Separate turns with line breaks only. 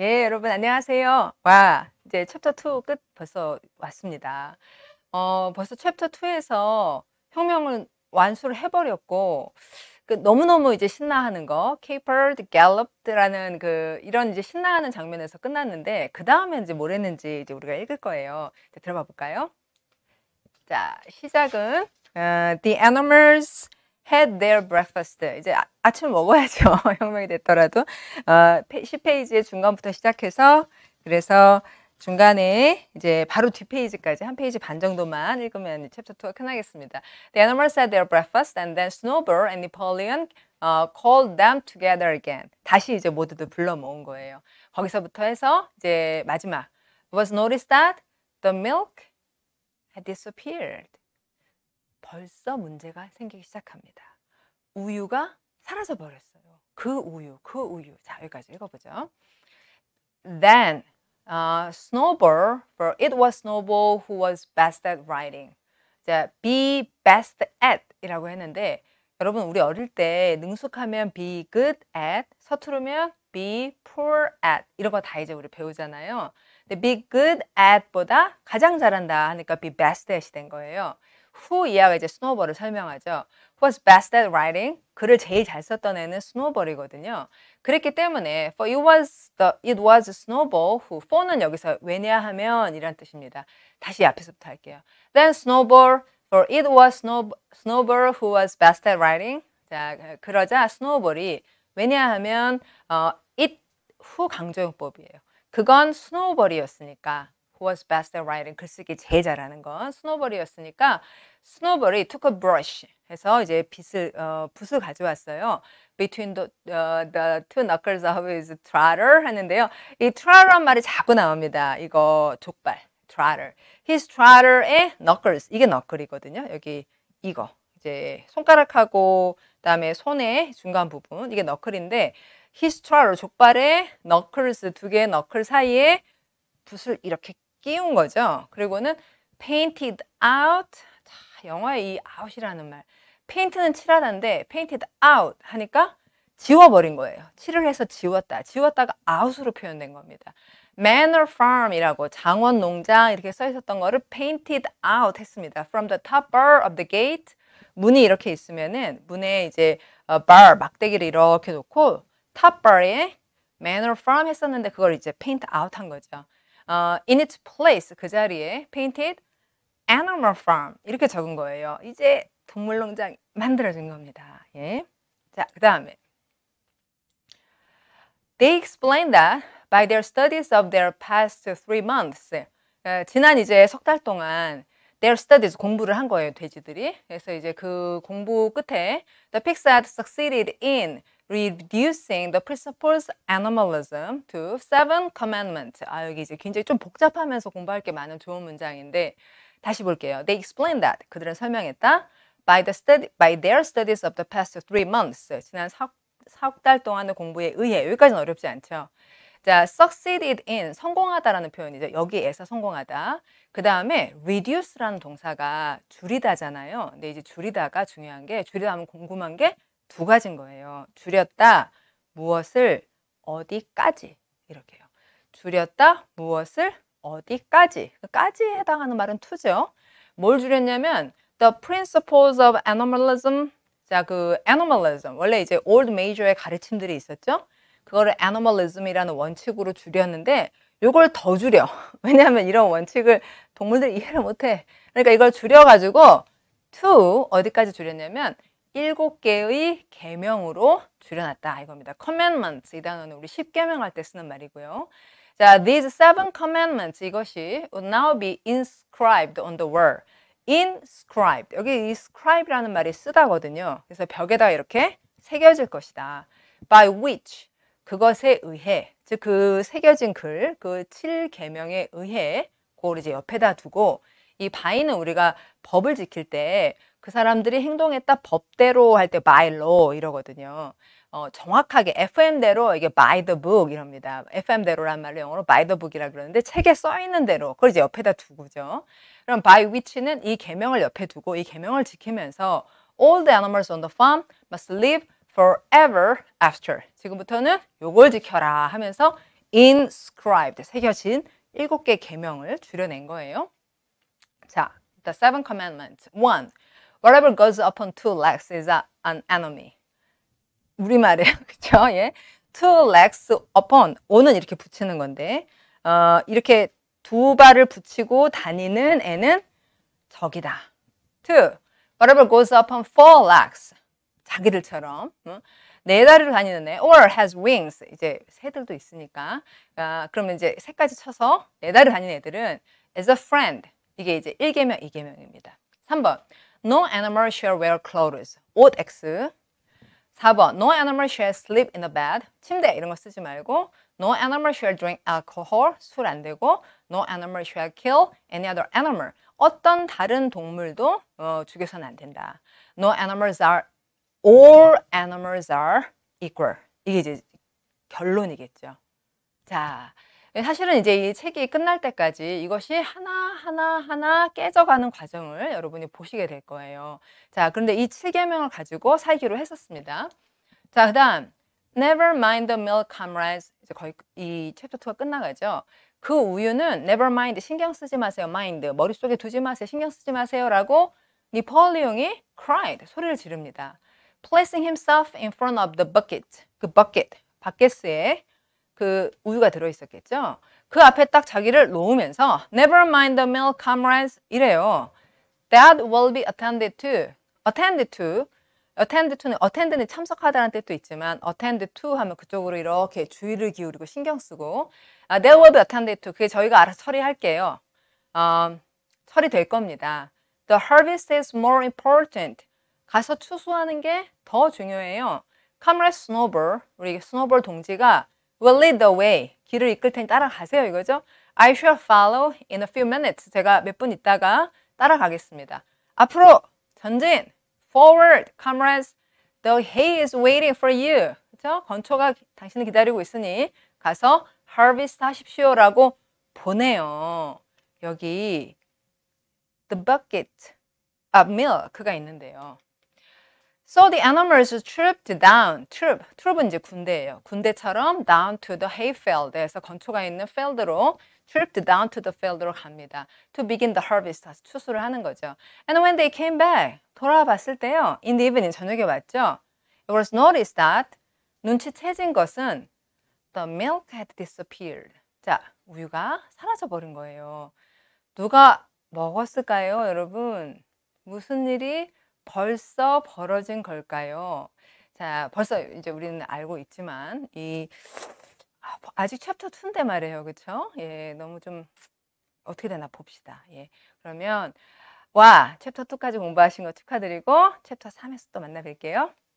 예, 여러분 안녕하세요. 와, 이제 챕터 2 끝 벌써 왔습니다. 어, 벌써 챕터 2에서 혁명을 완수를 해버렸고 그 너무너무 이제 신나하는 거, capered, galloped라는 그 이런 이제 신나하는 장면에서 끝났는데 그 다음에 이제 뭘 했는지 이제 우리가 읽을 거예요. 들어봐 볼까요? 자, 시작은 uh, the animals had their breakfast. 이제 아, 아침 먹어야죠. 혁명이 됐더라도. 어, 10페이지의 중간부터 시작해서 그래서 중간에 이제 바로 뒷페이지까지 한 페이지 반 정도만 읽으면 챕터 2가 끝나겠습니다. The animals had their breakfast and then Snowball and Napoleon uh, called them together again. 다시 이제 모두들 불러 모은 거예요. 거기서부터 해서 이제 마지막 was noticed that the milk had disappeared. 벌써 문제가 생기기 시작합니다. 우유가 사라져 버렸어요. 그 우유, 그 우유. 자, 여기까지 읽어보죠. Then uh, Snowball, for it was Snowball who was best at writing. 자, be best at이라고 했는데 여러분 우리 어릴 때 능숙하면 be good at, 서투르면 be poor at 이런 거 다 이제 우리 배우잖아요. 근데 be good at보다 가장 잘한다 하니까 be best at이 된 거예요. who 이하가 이제 스노버를 설명하죠. was best at writing? 글을 제일 잘 썼던 애는 스노벌이거든요. 그랬기 때문에 for it was the it was snowball who for는 여기서 왜냐하면 이란 뜻입니다. 다시 앞에서부터 할게요. Then snowball for it was snow, snowball who was best at writing. 자 그러자 스노볼이 왜냐하면 어, it who 강조용법이에요. 그건 스노볼이었으니까 who was best at writing 글쓰기 제일 잘하는 건 스노벌이었으니까 스노벌이 took a brush 해서 이제 빗을 어, 붓을 가져왔어요. Between the, uh, the two knuckles of his trotter 하는데요. 이 trotter란 말이 자꾸 나옵니다. 이거 족발 trotter. His trotter의 knuckles 이게 knuckle이거든요. 여기 이거 이제 손가락하고 그다음에 손의 중간 부분 이게 너클인데 히스트럴 족발에 너클스 두 개의 너클 사이에 붓을 이렇게 끼운 거죠. 그리고는 painted out. 자, 영어의 이 out이라는 말. paint는 칠하다인데 painted out 하니까 지워버린 거예요. 칠을 해서 지웠다. 지웠다가 out으로 표현된 겁니다. manor farm이라고 장원 농장 이렇게 써 있었던 거를 painted out 했습니다. from the top bar of the gate 문이 이렇게 있으면은 문에 이제 어, bar 막대기를 이렇게 놓고 top bar에 manor farm 했었는데 그걸 이제 paint out 한 거죠. 어, in its place 그 자리에 painted animal farm 이렇게 적은 거예요. 이제 동물농장 만들어진 겁니다. 예. 자, 그 다음에 They explained that by their studies of their past three months 예, 지난 이제 석 달 동안 their studies 공부를 한 거예요, 돼지들이. 그래서 이제 그 공부 끝에 the pigs had succeeded in reducing the principles animalism to seven commandments. 아, 여기 이제 굉장히 좀 복잡하면서 공부할 게 많은 좋은 문장인데 다시 볼게요. They explained that. 그들은 설명했다. By, the study, by their studies of the past three months. 지난 4, 4억 달 동안의 공부에 의해. 여기까지는 어렵지 않죠. 자, succeeded in 성공하다라는 표현이죠. 여기에서 성공하다. 그 다음에 reduce라는 동사가 줄이다잖아요. 근데 이제 줄이다가 중요한 게 줄이다 하면 궁금한 게두 가지인 거예요. 줄였다, 무엇을 어디까지 이렇게요. 줄였다, 무엇을 어디까지. 까지에 해당하는 말은 투죠. 뭘 줄였냐면 The Principles of Animalism. 자, 그 Animalism. 원래 이제 Old Major의 가르침들이 있었죠. 그거를 Animalism이라는 원칙으로 줄였는데 요걸 더 줄여. 왜냐하면 이런 원칙을 동물들이 이해를 못해. 그러니까 이걸 줄여가지고 to 어디까지 줄였냐면 일곱 개의 개명으로 줄여놨다 이겁니다. commandments 이 단어는 우리 십계명 할 때 쓰는 말이고요. 자, these seven commandments 이것이 would now be inscribed on the wall. inscribed 여기 inscribe라는 말이 쓰다거든요. 그래서 벽에다 이렇게 새겨질 것이다. by which 그것에 의해 즉 그 새겨진 글 그칠계명에 의해 그걸 이 옆에다 두고 이 바이는 우리가 법을 지킬 때 그 사람들이 행동했다 법대로 할 때 b 일로 이러거든요. 어, 정확하게 FM대로 이게 by the book 이럽니다. FM대로란 말로 영어로 by the book이라 그러는데 책에 써 있는 대로 그걸 이제 옆에다 두고죠. 그럼 by which는 이 계명을 옆에 두고 이 계명을 지키면서 all the animals on the farm must live forever after. 지금부터는 요걸 지켜라 하면서 inscribed 새겨진 일곱 개 계명을 줄여낸 거예요. 자, the seven commandments. One, whatever goes upon two legs is a, an enemy. 우리말이에요. 그쵸? 예. two legs upon, 오는 이렇게 붙이는 건데 어, 이렇게 두 발을 붙이고 다니는 애는 적이다. two, whatever goes upon four legs. 자기들처럼. 응? 네 다리로 다니는 애, or has wings. 이제 새들도 있으니까. 아, 그러면 이제 새까지 쳐서 네 다리로 다니는 애들은 as a friend. 이게 이제 1개명2개명입니다 3번 No animal shall wear clothes. 옷 X. 4번 No animal shall sleep in a bed. 침대 이런 거 쓰지 말고 No animal shall drink alcohol. 술 안 되고 No animal shall kill any other animal. 어떤 다른 동물도 어, 죽여서는 안 된다. No animals are all animals are equal. 이게 이제 결론이겠죠. 자, 네, 사실은 이제 이 책이 끝날 때까지 이것이 하나하나 하나 깨져가는 과정을 여러분이 보시게 될 거예요. 자, 그런데 이 7개명을 가지고 살기로 했었습니다. 자, 그 다음, Never mind the milk, comrades. 이제 거의 이 챕터 2가 끝나가죠. 그 우유는 never mind, 신경 쓰지 마세요, mind. 머릿속에 두지 마세요, 신경 쓰지 마세요. 라고 니폴리옹이 cried, 소리를 지릅니다. placing himself in front of the bucket, 그 bucket, 바켓스에 그 우유가 들어있었겠죠. 그 앞에 딱 자기를 놓으면서 Never mind the meal, comrades 이래요. That will be attended to. Attended to. Attend to는 attend는 참석하다는 뜻도 있지만 attend to 하면 그쪽으로 이렇게 주의를 기울이고 신경 쓰고 uh, That will be attended to. 그게 저희가 알아서 처리할게요. Um, 처리될 겁니다. The harvest is more important. 가서 추수하는 게 더 중요해요. Comrade Snowball, 우리 스노볼 동지가 will lead the way. 길을 이끌 테니 따라가세요 이거죠. I shall follow in a few minutes. 제가 몇 분 있다가 따라가겠습니다. 앞으로 전진. Forward, comrades. The hay is waiting for you. 그렇죠? 건초가 당신을 기다리고 있으니 가서 harvest 하십시오라고 보내요. 여기 the bucket of milk가 있는데요. So the animals trooped down. troop, troop은 이제 군대예요. 군대처럼 down to the hayfield에서 건초가 있는 field로 trooped down to the field로 갑니다. To begin the harvest, 다시 추수를 하는 거죠. And when they came back, 돌아봤을 때요. In the evening, 저녁에 왔죠. It was noticed that 눈치채진 것은 the milk had disappeared. 자, 우유가 사라져버린 거예요. 누가 먹었을까요, 여러분? 무슨 일이 벌써 벌어진 걸까요? 자, 벌써 이제 우리는 알고 있지만 이 아, 아직 챕터 2인데 말이에요. 그렇죠? 예, 너무 좀 어떻게 되나 봅시다. 예. 그러면 와, 챕터 2까지 공부하신 거 축하드리고 챕터 3에서 또 만나 뵐게요.